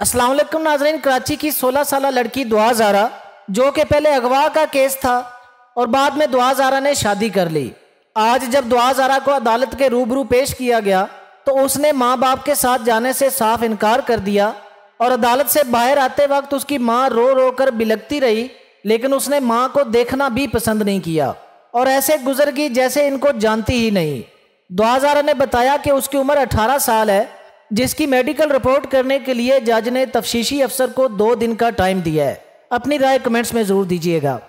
असलम नाजरीन कराची की 16 साल लड़की दुआ जारा जो कि पहले अगवा का केस था और बाद में दुआ जारा ने शादी कर ली आज जब दुआ जारा को अदालत के रूबरू पेश किया गया तो उसने माँ बाप के साथ जाने से साफ इनकार कर दिया और अदालत से बाहर आते वक्त उसकी माँ रो रो कर बिलकती रही लेकिन उसने माँ को देखना भी पसंद नहीं किया और ऐसे गुजर गई जैसे इनको जानती ही नहीं दुआ जारा ने बताया कि उसकी उम्र अठारह साल है जिसकी मेडिकल रिपोर्ट करने के लिए जज ने तफशीशी अफसर को दो दिन का टाइम दिया है अपनी राय कमेंट्स में ज़रूर दीजिएगा